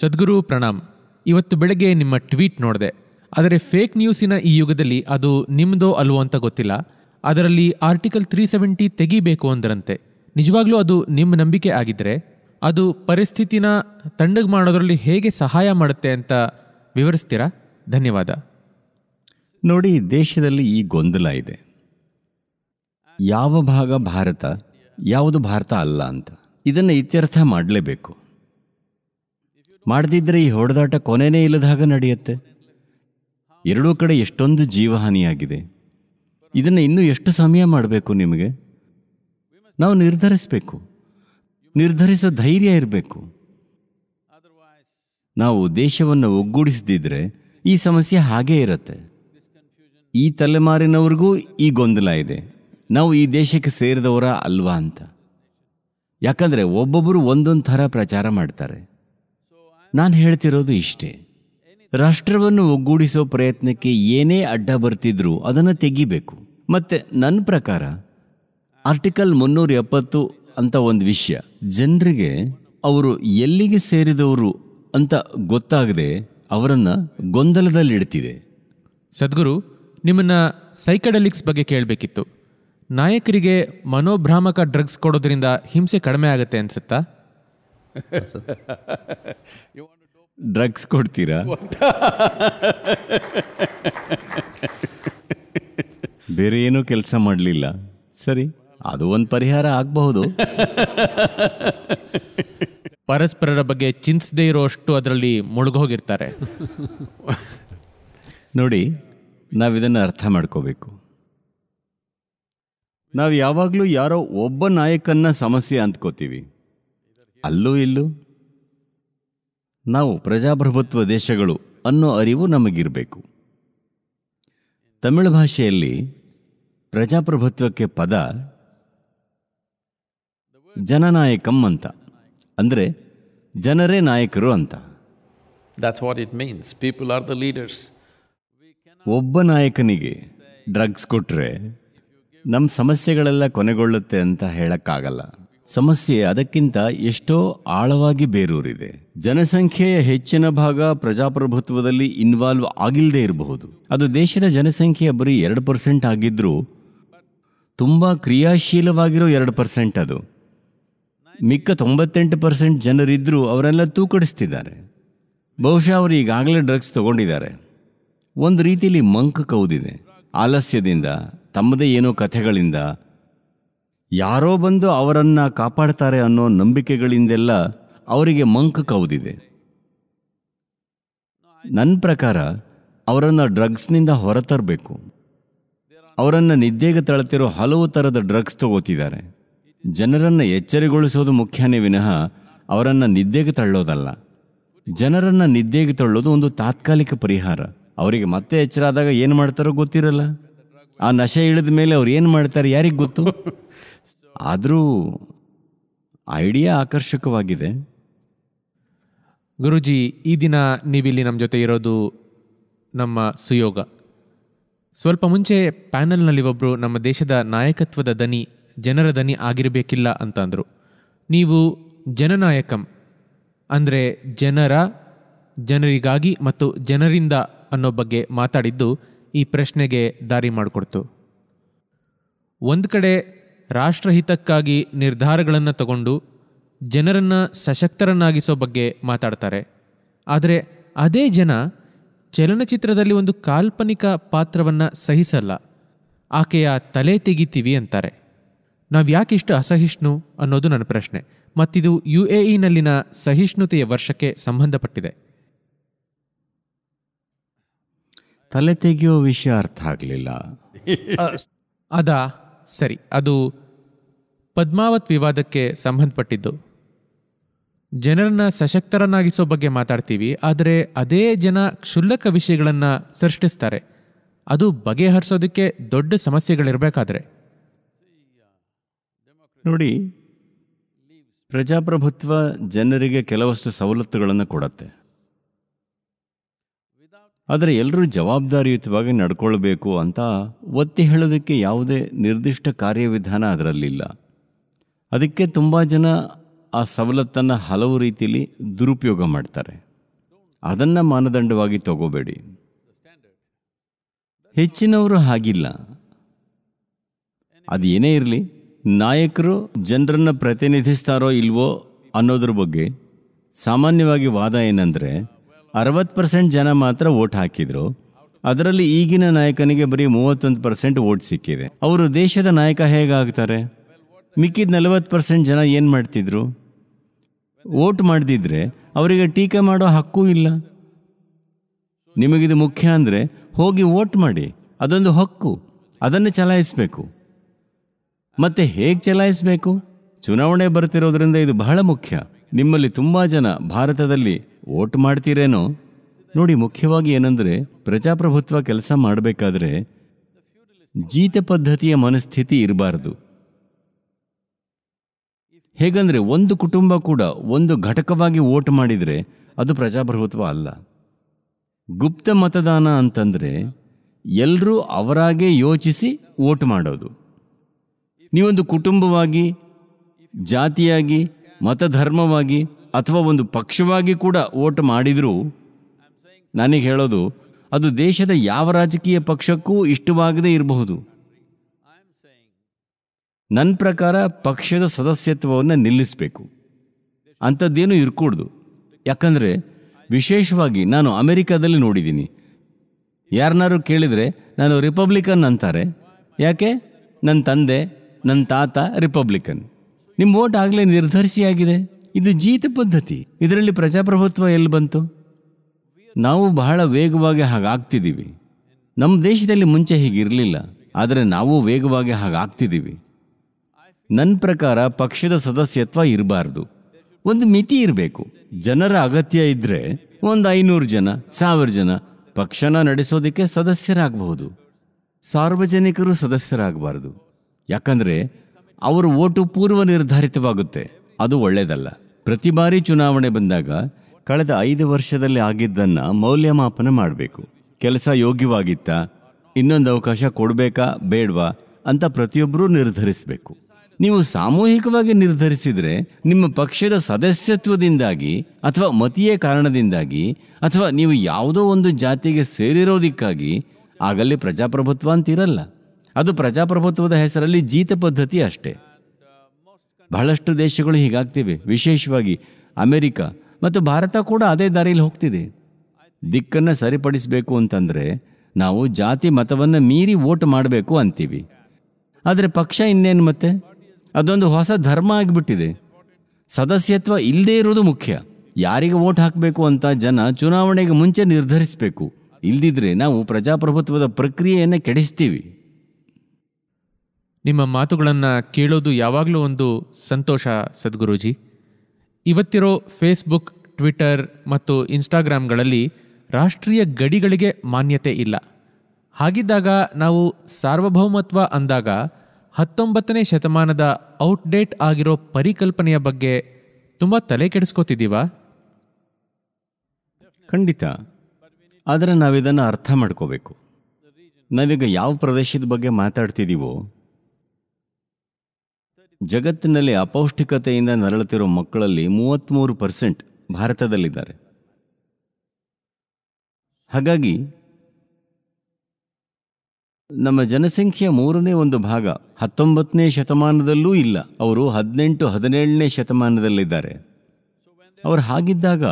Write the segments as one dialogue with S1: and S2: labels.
S1: ಸದ್ಗುರು ಪ್ರಣಾಮ್ ಇವತ್ತು ಬೆಳಗ್ಗೆ ನಿಮ್ಮ ಟ್ವೀಟ್ ನೋಡಿದೆ ಆದರೆ ಫೇಕ್ ನ್ಯೂಸಿನ ಈ ಯುಗದಲ್ಲಿ ಅದು ನಿಮ್ಮದೋ ಅಲ್ವೋ ಅಂತ ಗೊತ್ತಿಲ್ಲ ಅದರಲ್ಲಿ ಆರ್ಟಿಕಲ್ ತ್ರೀ ಸೆವೆಂಟಿ ತೆಗಿಬೇಕು ಅಂದರಂತೆ ನಿಜವಾಗ್ಲೂ ಅದು ನಿಮ್ಮ ನಂಬಿಕೆ ಆಗಿದ್ದರೆ ಅದು ಪರಿಸ್ಥಿತಿನ ತಣ್ಣಗೆ ಮಾಡೋದರಲ್ಲಿ ಹೇಗೆ ಸಹಾಯ ಮಾಡುತ್ತೆ ಅಂತ ವಿವರಿಸ್ತೀರಾ ಧನ್ಯವಾದ
S2: ನೋಡಿ ದೇಶದಲ್ಲಿ ಈ ಗೊಂದಲ ಇದೆ ಯಾವ ಭಾಗ ಭಾರತ ಯಾವುದು ಭಾರತ ಅಲ್ಲ ಅಂತ ಇದನ್ನು ಇತ್ಯರ್ಥ ಮಾಡಲೇಬೇಕು ಮಾಡದಿದ್ದರೆ ಈ ಹೊಡೆದಾಟ ಕೊನೆನೇ ಇಲ್ಲದ ಹಾಗೆ ನಡೆಯುತ್ತೆ ಎರಡೂ ಕಡೆ ಎಷ್ಟೊಂದು ಜೀವಹಾನಿಯಾಗಿದೆ ಇದನ್ನು ಇನ್ನೂ ಎಷ್ಟು ಸಮಯ ಮಾಡಬೇಕು ನಿಮಗೆ ನಾವು ನಿರ್ಧರಿಸಬೇಕು ನಿರ್ಧರಿಸೋ ಧೈರ್ಯ ಇರಬೇಕು ನಾವು ದೇಶವನ್ನು ಒಗ್ಗೂಡಿಸದಿದ್ದರೆ ಈ ಸಮಸ್ಯೆ ಹಾಗೇ ಇರುತ್ತೆ ಈ ತಲೆಮಾರಿನವ್ರಿಗೂ ಈ ಗೊಂದಲ ಇದೆ ನಾವು ಈ ದೇಶಕ್ಕೆ ಸೇರಿದವರ ಅಲ್ವಾ ಅಂತ ಯಾಕಂದರೆ ಒಬ್ಬೊಬ್ಬರು ಒಂದೊಂದು ಥರ ಪ್ರಚಾರ ಮಾಡ್ತಾರೆ ನಾನು ಹೇಳ್ತಿರೋದು ಇಷ್ಟೇ ರಾಷ್ಟ್ರವನ್ನು ಒಗ್ಗೂಡಿಸೋ ಪ್ರಯತ್ನಕ್ಕೆ ಏನೇ ಅಡ್ಡ ಬರ್ತಿದ್ರು ಅದನ್ನು ತೆಗಿಬೇಕು ಮತ್ತು ನನ್ನ ಪ್ರಕಾರ ಆರ್ಟಿಕಲ್ ಮುನ್ನೂರ ಎಪ್ಪತ್ತು ಅಂತ ಒಂದು ವಿಷಯ ಜನರಿಗೆ ಅವರು ಎಲ್ಲಿಗೆ ಸೇರಿದವರು ಅಂತ ಗೊತ್ತಾಗದೆ ಅವರನ್ನು ಗೊಂದಲದಲ್ಲಿಡ್ತಿದೆ ಸದ್ಗುರು
S1: ನಿಮ್ಮನ್ನು ಸೈಕಡಲಿಕ್ಸ್ ಬಗ್ಗೆ ಕೇಳಬೇಕಿತ್ತು ನಾಯಕರಿಗೆ ಮನೋಭ್ರಾಮಕ ಡ್ರಗ್ಸ್ ಕೊಡೋದ್ರಿಂದ ಹಿಂಸೆ ಕಡಿಮೆ ಆಗುತ್ತೆ ಅನ್ಸುತ್ತಾ
S2: ಡ್ರಗ್ಸ್ ಕೊಡ್ತೀರಾ ಬೇರೆ ಏನೂ ಕೆಲಸ ಮಾಡಲಿಲ್ಲ ಸರಿ ಅದು ಒಂದು ಪರಿಹಾರ ಆಗಬಹುದು ಪರಸ್ಪರರ ಬಗ್ಗೆ ಚಿಂತಿಸದೇ ಇರೋಷ್ಟು ಅದರಲ್ಲಿ ಮುಳುಗೋಗಿರ್ತಾರೆ ನೋಡಿ ನಾವಿದನ್ನು ಅರ್ಥ ಮಾಡ್ಕೋಬೇಕು ನಾವು ಯಾವಾಗಲೂ ಯಾರೋ ಒಬ್ಬ ನಾಯಕನ್ನ ಸಮಸ್ಯೆ ಅಂದ್ಕೋತೀವಿ ಅಲ್ಲೂ ಇಲ್ಲೂ ನಾವು ಪ್ರಜಾಪ್ರಭುತ್ವ ದೇಶಗಳು ಅನ್ನೋ ಅರಿವು ನಮಗಿರಬೇಕು ತಮಿಳು ಭಾಷೆಯಲ್ಲಿ ಪ್ರಜಾಪ್ರಭುತ್ವಕ್ಕೆ ಪದ ಜನನಾಯಕಂ ಅಂತ ಅಂದರೆ ಜನರೇ ನಾಯಕರು ಅಂತ
S1: that's what it means people are the leaders
S2: ಒಬ್ಬ ನಾಯಕನಿಗೆ ಡ್ರಗ್ಸ್ ಕೊಟ್ಟರೆ ನಮ್ಮ ಸಮಸ್ಯೆಗಳೆಲ್ಲ ಕೊನೆಗೊಳ್ಳುತ್ತೆ ಅಂತ ಹೇಳೋಕ್ಕಾಗಲ್ಲ ಸಮಸ್ಯೆ ಅದಕ್ಕಿಂತ ಎಷ್ಟೋ ಆಳವಾಗಿ ಬೇರೂರಿದೆ ಜನಸಂಖ್ಯೆಯ ಹೆಚ್ಚಿನ ಭಾಗ ಪ್ರಜಾಪ್ರಭುತ್ವದಲ್ಲಿ ಇನ್ವಾಲ್ವ್ ಆಗಿಲ್ಲದೆ ಇರಬಹುದು ಅದು ದೇಶದ ಜನಸಂಖ್ಯೆಯ ಬರೀ ಎರಡು ಪರ್ಸೆಂಟ್ ಆಗಿದ್ರೂ ತುಂಬ ಕ್ರಿಯಾಶೀಲವಾಗಿರೋ ಎರಡು ಪರ್ಸೆಂಟ್ ಅದು ಮಿಕ್ಕ ತೊಂಬತ್ತೆಂಟು ಪರ್ಸೆಂಟ್ ಜನರಿದ್ದರೂ ಅವರೆಲ್ಲ ತೂಕಡಿಸ್ತಿದ್ದಾರೆ ಬಹುಶಃ ಅವರು ಈಗಾಗಲೇ ಡ್ರಗ್ಸ್ ತಗೊಂಡಿದ್ದಾರೆ ಒಂದು ರೀತಿಯಲ್ಲಿ ಮಂಕ ಕೌದಿದೆ ಆಲಸ್ಯದಿಂದ ತಮ್ಮದೇ ಏನೋ ಕಥೆಗಳಿಂದ ಯಾರೋ ಬಂದು ಅವರನ್ನು ಕಾಪಾಡ್ತಾರೆ ಅನ್ನೋ ನಂಬಿಕೆಗಳಿಂದೆಲ್ಲ ಅವರಿಗೆ ಮಂಕ ಕೌದಿದೆ ನನ್ನ ಪ್ರಕಾರ ಅವರನ್ನು ಡ್ರಗ್ಸ್ನಿಂದ ಹೊರತರಬೇಕು ಅವರನ್ನು ನಿದ್ದೆಗೆ ತಳತಿರೋ ಹಲವು ಥರದ ಡ್ರಗ್ಸ್ ತಗೋತಿದ್ದಾರೆ ಜನರನ್ನು ಎಚ್ಚರಿಗೊಳಿಸೋದು ಮುಖ್ಯನೇ ವಿನಃ ಅವರನ್ನು ನಿದ್ದೆಗೆ ತಳ್ಳೋದಲ್ಲ ಜನರನ್ನು ನಿದ್ದೆಗೆ ತಳ್ಳೋದು ಒಂದು ತಾತ್ಕಾಲಿಕ ಪರಿಹಾರ ಅವರಿಗೆ ಮತ್ತೆ ಎಚ್ಚರ ಆದಾಗ ಏನು ಮಾಡ್ತಾರೋ ಗೊತ್ತಿರಲ್ಲ ಆ ನಶೆ ಇಳಿದ ಮೇಲೆ ಅವ್ರು ಏನು ಮಾಡ್ತಾರೆ ಯಾರಿಗೆ ಗೊತ್ತು ಆದರೂ ಐಡಿಯಾ ಆಕರ್ಷಕವಾಗಿದೆ
S1: ಗುರುಜಿ ಈ ದಿನ ನೀವಿಲ್ಲಿ ನಮ್ಮ ಜೊತೆ ಇರೋದು ನಮ್ಮ ಸುಯೋಗ ಸ್ವಲ್ಪ ಮುಂಚೆ ಪ್ಯಾನೆಲ್ನಲ್ಲಿ ಒಬ್ಬರು ನಮ್ಮ ದೇಶದ ನಾಯಕತ್ವದ ದನಿ ಜನರ ದನಿ ಆಗಿರಬೇಕಿಲ್ಲ ಅಂತ ಅಂದರು ನೀವು ಜನನಾಯಕಂ ಅಂದರೆ ಜನರ ಜನರಿಗಾಗಿ ಮತ್ತು ಜನರಿಂದ ಅನ್ನೋ ಬಗ್ಗೆ ಮಾತಾಡಿದ್ದು ಈ ಪ್ರಶ್ನೆಗೆ ದಾರಿ ಮಾಡಿಕೊಡ್ತು ಒಂದು ಕಡೆ ರಾಷ್ಟ್ರಹಿತಕ್ಕಾಗಿ ನಿರ್ಧಾರಗಳನ್ನು ತಗೊಂಡು ಜನರನ್ನು ಸಶಕ್ತರನ್ನಾಗಿಸೋ ಬಗ್ಗೆ ಮಾತಾಡ್ತಾರೆ ಆದರೆ ಅದೇ ಜನ ಚಲನಚಿತ್ರದಲ್ಲಿ ಒಂದು ಕಾಲ್ಪನಿಕ ಪಾತ್ರವನ್ನು ಸಹಿಸಲ್ಲ ಆಕೆಯ ತಲೆ ತೆಗಿತೀವಿ ಅಂತಾರೆ ನಾವು ಯಾಕಿಷ್ಟು ಅಸಹಿಷ್ಣು ಅನ್ನೋದು ನನ್ನ ಪ್ರಶ್ನೆ ಮತ್ತಿದು ಯು ಎ ಇನಲ್ಲಿನ ಸಹಿಷ್ಣುತೆಯ ವರ್ಷಕ್ಕೆ ಸಂಬಂಧಪಟ್ಟಿದೆ
S2: ತಲೆ ತೆಗೆಯೋ ವಿಷಯ
S1: ಅರ್ಥ ಆಗಲಿಲ್ಲ ಅದಾ ಸರಿ ಅದು ಪದ್ಮಾವತ್ ವಿವಾದಕ್ಕೆ ಸಂಬಂಧಪಟ್ಟಿದ್ದು ಜನರನ್ನ ಸಶಕ್ತರನ್ನಾಗಿಸೋ ಬಗ್ಗೆ ಮಾತಾಡ್ತೀವಿ ಆದರೆ ಅದೇ ಜನ ಕ್ಷುಲ್ಲಕ ವಿಷಯಗಳನ್ನು ಸೃಷ್ಟಿಸ್ತಾರೆ ಅದು ಬಗೆಹರಿಸೋದಕ್ಕೆ ದೊಡ್ಡ ಸಮಸ್ಯೆಗಳಿರಬೇಕಾದ್ರೆ
S2: ನೋಡಿ ಪ್ರಜಾಪ್ರಭುತ್ವ ಜನರಿಗೆ ಕೆಲವಷ್ಟು ಸವಲತ್ತುಗಳನ್ನು ಕೊಡತ್ತೆ ಆದರೆ ಎಲ್ಲರೂ ಜವಾಬ್ದಾರಿಯುತವಾಗಿ ನಡ್ಕೊಳ್ಬೇಕು ಅಂತ ಒತ್ತಿ ಹೇಳೋದಕ್ಕೆ ಯಾವುದೇ ನಿರ್ದಿಷ್ಟ ಕಾರ್ಯವಿಧಾನ ಅದರಲ್ಲಿಲ್ಲ ಅದಕ್ಕೆ ತುಂಬ ಜನ ಆ ಸವಲತ್ತನ್ನು ಹಲವು ರೀತಿಯಲ್ಲಿ ದುರುಪಯೋಗ ಮಾಡ್ತಾರೆ ಅದನ್ನು ಮಾನದಂಡವಾಗಿ ತಗೋಬೇಡಿ ಹೆಚ್ಚಿನವರು ಹಾಗಿಲ್ಲ ಅದು ಏನೇ ಇರಲಿ ನಾಯಕರು ಜನರನ್ನು ಪ್ರತಿನಿಧಿಸ್ತಾರೋ ಇಲ್ವೋ ಅನ್ನೋದ್ರ ಬಗ್ಗೆ ಸಾಮಾನ್ಯವಾಗಿ ವಾದ ಏನಂದರೆ ಅರವತ್ತು ಪರ್ಸೆಂಟ್ ಜನ ಮಾತ್ರ ವೋಟ್ ಹಾಕಿದರು ಅದರಲ್ಲಿ ಈಗಿನ ನಾಯಕನಿಗೆ ಬರೀ ಮೂವತ್ತೊಂದು ಪರ್ಸೆಂಟ್ ವೋಟ್ ಸಿಕ್ಕಿದೆ ಅವರು ದೇಶದ ನಾಯಕ ಹೇಗಾಗ್ತಾರೆ ಮಿಕ್ಕಿದ ನಲವತ್ತು ಪರ್ಸೆಂಟ್ ಜನ ಏನು ಮಾಡ್ತಿದ್ರು ವೋಟ್ ಮಾಡದಿದ್ದರೆ ಅವರಿಗೆ ಟೀಕೆ ಮಾಡೋ ಹಕ್ಕು ಇಲ್ಲ ನಿಮಗಿದು ಮುಖ್ಯ ಅಂದರೆ ಹೋಗಿ ವೋಟ್ ಮಾಡಿ ಅದೊಂದು ಹಕ್ಕು ಅದನ್ನು ಚಲಾಯಿಸಬೇಕು ಮತ್ತೆ ಹೇಗೆ ಚಲಾಯಿಸಬೇಕು ಚುನಾವಣೆ ಬರ್ತಿರೋದ್ರಿಂದ ಇದು ಬಹಳ ಮುಖ್ಯ ನಿಮ್ಮಲ್ಲಿ ತುಂಬ ಜನ ಭಾರತದಲ್ಲಿ ವೋಟ್ ಮಾಡ್ತೀರೇನೋ ನೋಡಿ ಮುಖ್ಯವಾಗಿ ಏನಂದರೆ ಪ್ರಜಾಪ್ರಭುತ್ವ ಕೆಲಸ ಮಾಡಬೇಕಾದ್ರೆ ಜೀತ ಪದ್ಧತಿಯ ಮನಸ್ಥಿತಿ ಇರಬಾರದು ಹೇಗಂದರೆ ಒಂದು ಕುಟುಂಬ ಕೂಡ ಒಂದು ಘಟಕವಾಗಿ ವೋಟ್ ಮಾಡಿದರೆ ಅದು ಪ್ರಜಾಪ್ರಭುತ್ವ ಅಲ್ಲ ಗುಪ್ತ ಮತದಾನ ಅಂತಂದರೆ ಎಲ್ಲರೂ ಅವರಾಗೇ ಯೋಚಿಸಿ ವೋಟ್ ಮಾಡೋದು ನೀವೊಂದು ಕುಟುಂಬವಾಗಿ ಜಾತಿಯಾಗಿ ಮತಧರ್ಮವಾಗಿ ಅಥವಾ ಒಂದು ಪಕ್ಷವಾಗಿ ಕೂಡ ಓಟ್ ಮಾಡಿದರೂ ನನಗೆ ಹೇಳೋದು ಅದು ದೇಶದ ಯಾವ ರಾಜಕೀಯ ಪಕ್ಷಕ್ಕೂ ಇಷ್ಟವಾಗದೇ ಇರಬಹುದು ನನ್ನ ಪ್ರಕಾರ ಪಕ್ಷದ ಸದಸ್ಯತ್ವವನ್ನು ನಿಲ್ಲಿಸಬೇಕು ಅಂಥದ್ದೇನು ಇರಕೂಡ್ದು ಯಾಕಂದರೆ ವಿಶೇಷವಾಗಿ ನಾನು ಅಮೆರಿಕಾದಲ್ಲಿ ನೋಡಿದ್ದೀನಿ ಯಾರನ್ನಾರು ಕೇಳಿದರೆ ನಾನು ರಿಪಬ್ಲಿಕನ್ ಅಂತಾರೆ ಯಾಕೆ ನನ್ನ ತಂದೆ ನನ್ನ ತಾತ ರಿಪಬ್ಲಿಕನ್ ನಿಮ್ಮ ಓಟ್ ಆಗಲೇ ನಿರ್ಧರಿಸಿಯಾಗಿದೆ ಇದು ಜೀತ ಪದ್ಧತಿ ಇದರಲ್ಲಿ ಪ್ರಜಾಪ್ರಭುತ್ವ ಎಲ್ಲಿ ಬಂತು ನಾವು ಬಹಳ ವೇಗವಾಗಿ ಹಾಗಾಗ್ತಿದ್ದೀವಿ ನಮ್ಮ ದೇಶದಲ್ಲಿ ಮುಂಚೆ ಹೀಗಿರಲಿಲ್ಲ ಆದರೆ ನಾವು ವೇಗವಾಗಿ ಹಾಗಾಗ್ತಿದ್ದೀವಿ ನನ್ನ ಪ್ರಕಾರ ಪಕ್ಷದ ಸದಸ್ಯತ್ವ ಇರಬಾರ್ದು ಒಂದು ಮಿತಿ ಇರಬೇಕು ಜನರ ಅಗತ್ಯ ಇದ್ದರೆ ಒಂದು ಐನೂರು ಜನ ಸಾವಿರ ಜನ ಪಕ್ಷನ ನಡೆಸೋದಕ್ಕೆ ಸದಸ್ಯರಾಗಬಹುದು ಸಾರ್ವಜನಿಕರು ಸದಸ್ಯರಾಗಬಾರ್ದು ಯಾಕಂದರೆ ಅವರ ಓಟು ಪೂರ್ವ ನಿರ್ಧಾರಿತವಾಗುತ್ತೆ ಅದು ಒಳ್ಳೆಯದಲ್ಲ ಪ್ರತಿ ಬಾರಿ ಚುನಾವಣೆ ಬಂದಾಗ ಕಳೆದ ಐದು ವರ್ಷದಲ್ಲಿ ಆಗಿದ್ದನ್ನು ಮೌಲ್ಯಮಾಪನ ಮಾಡಬೇಕು ಕೆಲಸ ಯೋಗ್ಯವಾಗಿತ್ತಾ ಇನ್ನೊಂದು ಅವಕಾಶ ಕೊಡಬೇಕಾ ಬೇಡವಾ ಅಂತ ಪ್ರತಿಯೊಬ್ಬರೂ ನಿರ್ಧರಿಸಬೇಕು ನೀವು ಸಾಮೂಹಿಕವಾಗಿ ನಿರ್ಧರಿಸಿದರೆ ನಿಮ್ಮ ಪಕ್ಷದ ಸದಸ್ಯತ್ವದಿಂದಾಗಿ ಅಥವಾ ಮತೀಯ ಕಾರಣದಿಂದಾಗಿ ಅಥವಾ ನೀವು ಯಾವುದೋ ಒಂದು ಜಾತಿಗೆ ಸೇರಿರೋದಕ್ಕಾಗಿ ಆಗಲ್ಲಿ ಪ್ರಜಾಪ್ರಭುತ್ವ ಅಂತಿರಲ್ಲ ಅದು ಪ್ರಜಾಪ್ರಭುತ್ವದ ಹೆಸರಲ್ಲಿ ಜೀತ ಪದ್ಧತಿ ಅಷ್ಟೇ ಬಹಳಷ್ಟು ದೇಶಗಳು ಹೀಗಾಗ್ತಿವೆ ವಿಶೇಷವಾಗಿ ಅಮೆರಿಕ ಮತ್ತು ಭಾರತ ಕೂಡ ಅದೇ ದಾರಿಯಲ್ಲಿ ಹೋಗ್ತಿದೆ ದಿಕ್ಕನ್ನು ಸರಿಪಡಿಸಬೇಕು ಅಂತಂದರೆ ನಾವು ಜಾತಿ ಮತವನ್ನು ಮೀರಿ ವೋಟ್ ಮಾಡಬೇಕು ಅಂತೀವಿ ಆದರೆ ಪಕ್ಷ ಇನ್ನೇನು ಮತ್ತೆ ಅದೊಂದು ಹೊಸ ಧರ್ಮ ಆಗಿಬಿಟ್ಟಿದೆ ಸದಸ್ಯತ್ವ ಇಲ್ಲದೇ ಇರೋದು ಮುಖ್ಯ ಯಾರಿಗೆ ವೋಟ್ ಹಾಕಬೇಕು ಅಂತ ಜನ ಚುನಾವಣೆಗೆ ಮುಂಚೆ ನಿರ್ಧರಿಸಬೇಕು ಇಲ್ದಿದ್ರೆ ನಾವು ಪ್ರಜಾಪ್ರಭುತ್ವದ ಪ್ರಕ್ರಿಯೆಯನ್ನು ಕೆಡಿಸ್ತೀವಿ
S1: ನಿಮ್ಮ ಮಾತುಗಳನ್ನು ಕೇಳೋದು ಯಾವಾಗಲೂ ಒಂದು ಸಂತೋಷ ಸದ್ಗುರೂಜಿ ಇವತ್ತಿರೋ ಫೇಸ್ಬುಕ್ ಟ್ವಿಟರ್ ಮತ್ತು ಇನ್ಸ್ಟಾಗ್ರಾಮ್ಗಳಲ್ಲಿ ರಾಷ್ಟ್ರೀಯ ಗಡಿಗಳಿಗೆ ಮಾನ್ಯತೆ ಇಲ್ಲ ಹಾಗಿದ್ದಾಗ ನಾವು ಸಾರ್ವಭೌಮತ್ವ ಅಂದಾಗ ಹತ್ತೊಂಬತ್ತನೇ ಶತಮಾನದ ಔಟ್ಡೇಟ್ ಆಗಿರೋ ಪರಿಕಲ್ಪನೆಯ ಬಗ್ಗೆ ತುಂಬ ತಲೆ ಕೆಡಿಸ್ಕೋತಿದ್ದೀವಾ
S2: ಖಂಡಿತ ಆದರೆ ನಾವಿದನ್ನು ಅರ್ಥ ಮಾಡ್ಕೋಬೇಕು ನಾವೀಗ ಯಾವ ಪ್ರದೇಶದ ಬಗ್ಗೆ ಮಾತಾಡ್ತಿದ್ದೀವೋ ಜಗತ್ತಿನಲ್ಲಿ ಅಪೌಷ್ಟಿಕತೆಯಿಂದ ನರಳುತ್ತಿರುವ ಮಕ್ಕಳಲ್ಲಿ ಮೂವತ್ತ್ಮೂರು ಪರ್ಸೆಂಟ್ ಭಾರತದಲ್ಲಿದ್ದಾರೆ ಹಾಗಾಗಿ ನಮ್ಮ ಜನಸಂಖ್ಯೆಯ ಮೂರನೇ ಒಂದು ಭಾಗ ಹತ್ತೊಂಬತ್ತನೇ ಶತಮಾನದಲ್ಲೂ ಇಲ್ಲ ಅವರು ಹದಿನೆಂಟು ಹದಿನೇಳನೇ ಶತಮಾನದಲ್ಲಿದ್ದಾರೆ ಅವರು ಹಾಗಿದ್ದಾಗ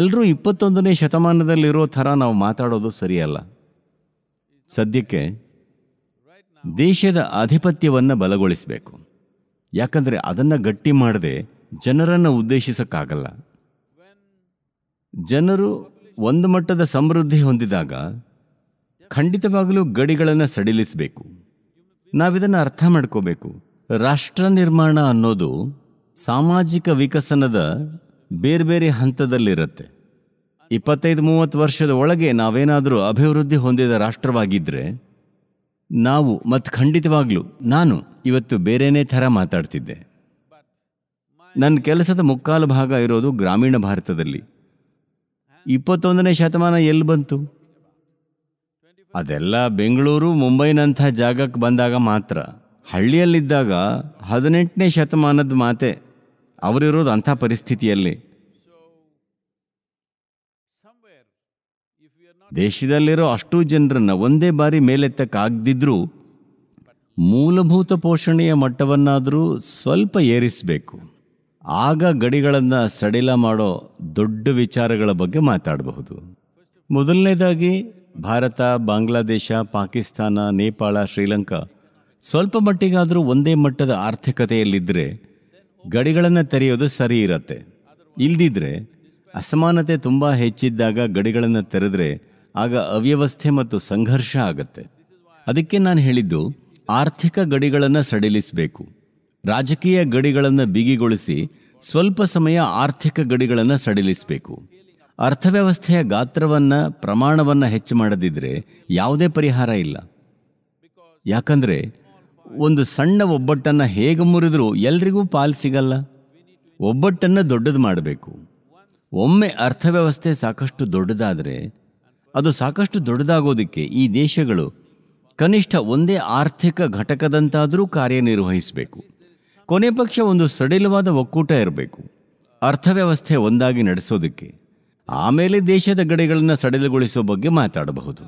S2: ಎಲ್ಲರೂ ಇಪ್ಪತ್ತೊಂದನೇ ಶತಮಾನದಲ್ಲಿರೋ ಥರ ನಾವು ಮಾತಾಡೋದು ಸರಿಯಲ್ಲ ಸದ್ಯಕ್ಕೆ ದೇಶದ ಆಧಿಪತ್ಯವನ್ನು ಬಲಗೊಳಿಸಬೇಕು ಯಾಕಂದರೆ ಅದನ್ನು ಗಟ್ಟಿ ಮಾಡದೆ ಜನರನ್ನು ಉದ್ದೇಶಿಸಕ್ಕಾಗಲ್ಲ ಜನರು ಒಂದು ಮಟ್ಟದ ಸಮೃದ್ಧಿ ಹೊಂದಿದಾಗ ಖಂಡಿತವಾಗಲೂ ಗಡಿಗಳನ್ನು ಸಡಿಲಿಸಬೇಕು ನಾವಿದನ್ನು ಅರ್ಥ ಮಾಡ್ಕೋಬೇಕು ರಾಷ್ಟ್ರ ನಿರ್ಮಾಣ ಅನ್ನೋದು ಸಾಮಾಜಿಕ ವಿಕಸನದ ಬೇರೆ ಬೇರೆ ಹಂತದಲ್ಲಿರುತ್ತೆ ಇಪ್ಪತ್ತೈದು ಮೂವತ್ತು ವರ್ಷದ ಒಳಗೆ ನಾವೇನಾದರೂ ಅಭಿವೃದ್ಧಿ ಹೊಂದಿದ ರಾಷ್ಟ್ರವಾಗಿದ್ದರೆ ನಾವು ಮತ್ತು ಖಂಡಿತವಾಗ್ಲೂ ನಾನು ಇವತ್ತು ಬೇರೆನೇ ಥರ ಮಾತಾಡ್ತಿದ್ದೆ ನನ್ನ ಕೆಲಸದ ಮುಕ್ಕಾಲು ಭಾಗ ಇರೋದು ಗ್ರಾಮೀಣ ಭಾರತದಲ್ಲಿ ಇಪ್ಪತ್ತೊಂದನೇ ಶತಮಾನ ಎಲ್ಲಿ ಬಂತು ಅದೆಲ್ಲ ಬೆಂಗಳೂರು ಮುಂಬೈನಂಥ ಜಾಗಕ್ಕೆ ಬಂದಾಗ ಮಾತ್ರ ಹಳ್ಳಿಯಲ್ಲಿದ್ದಾಗ ಹದಿನೆಂಟನೇ ಶತಮಾನದ ಮಾತೆ ಅವರಿರೋದು ಅಂಥ ಪರಿಸ್ಥಿತಿಯಲ್ಲಿ ದೇಶದಲ್ಲಿರೋ ಅಷ್ಟು ಜನರನ್ನು ಒಂದೇ ಬಾರಿ ಮೇಲೆತ್ತಕ್ಕಾಗದಿದ್ರೂ ಮೂಲಭೂತ ಪೋಷಣೆಯ ಮಟ್ಟವನ್ನಾದರೂ ಸ್ವಲ್ಪ ಏರಿಸಬೇಕು ಆಗ ಗಡಿಗಳನ್ನು ಸಡಿಲ ಮಾಡೋ ದೊಡ್ಡ ವಿಚಾರಗಳ ಬಗ್ಗೆ ಮಾತಾಡಬಹುದು ಮೊದಲನೇದಾಗಿ ಭಾರತ ಬಾಂಗ್ಲಾದೇಶ ಪಾಕಿಸ್ತಾನ ನೇಪಾಳ ಶ್ರೀಲಂಕಾ ಸ್ವಲ್ಪ ಮಟ್ಟಿಗಾದರೂ ಒಂದೇ ಮಟ್ಟದ ಆರ್ಥಿಕತೆಯಲ್ಲಿದ್ದರೆ ಗಡಿಗಳನ್ನು ತೆರೆಯೋದು ಸರಿ ಇರತ್ತೆ ಇಲ್ದಿದ್ರೆ ಅಸಮಾನತೆ ತುಂಬ ಹೆಚ್ಚಿದ್ದಾಗ ಗಡಿಗಳನ್ನು ತೆರೆದ್ರೆ ಆಗ ಅವ್ಯವಸ್ಥೆ ಮತ್ತು ಸಂಘರ್ಷ ಆಗತ್ತೆ ಅದಕ್ಕೆ ನಾನು ಹೇಳಿದ್ದು ಆರ್ಥಿಕ ಗಡಿಗಳನ್ನು ಸಡಿಲಿಸಬೇಕು ರಾಜಕೀಯ ಗಡಿಗಳನ್ನು ಬಿಗಿಗೊಳಿಸಿ ಸ್ವಲ್ಪ ಸಮಯ ಆರ್ಥಿಕ ಗಡಿಗಳನ್ನು ಸಡಿಲಿಸಬೇಕು ಅರ್ಥವ್ಯವಸ್ಥೆಯ ಗಾತ್ರವನ್ನು ಪ್ರಮಾಣವನ್ನು ಹೆಚ್ಚು ಮಾಡದಿದ್ದರೆ ಯಾವುದೇ ಪರಿಹಾರ ಇಲ್ಲ ಯಾಕಂದರೆ ಒಂದು ಸಣ್ಣ ಒಬ್ಬಟ್ಟನ್ನು ಹೇಗೆ ಮುರಿದರೂ ಎಲ್ರಿಗೂ ಪಾಲು ಸಿಗಲ್ಲ ಒಬ್ಬಟ್ಟನ್ನು ದೊಡ್ಡದು ಮಾಡಬೇಕು ಒಮ್ಮೆ ಅರ್ಥವ್ಯವಸ್ಥೆ ಸಾಕಷ್ಟು ದೊಡ್ಡದಾದರೆ ಅದು ಸಾಕಷ್ಟು ದೊಡ್ಡದಾಗೋದಕ್ಕೆ ಈ ದೇಶಗಳು ಕನಿಷ್ಠ ಒಂದೇ ಆರ್ಥಿಕ ಘಟಕದಂತಾದರೂ ಕಾರ್ಯನಿರ್ವಹಿಸಬೇಕು ಕೊನೆ ಪಕ್ಷ ಒಂದು ಸಡಿಲವಾದ ಒಕ್ಕೂಟ ಇರಬೇಕು ಅರ್ಥವ್ಯವಸ್ಥೆ ಒಂದಾಗಿ ನಡೆಸೋದಕ್ಕೆ ಆಮೇಲೆ ದೇಶದ ಗಡಿಗಳನ್ನು ಸಡಿಲಗೊಳಿಸೋ ಬಗ್ಗೆ ಮಾತಾಡಬಹುದು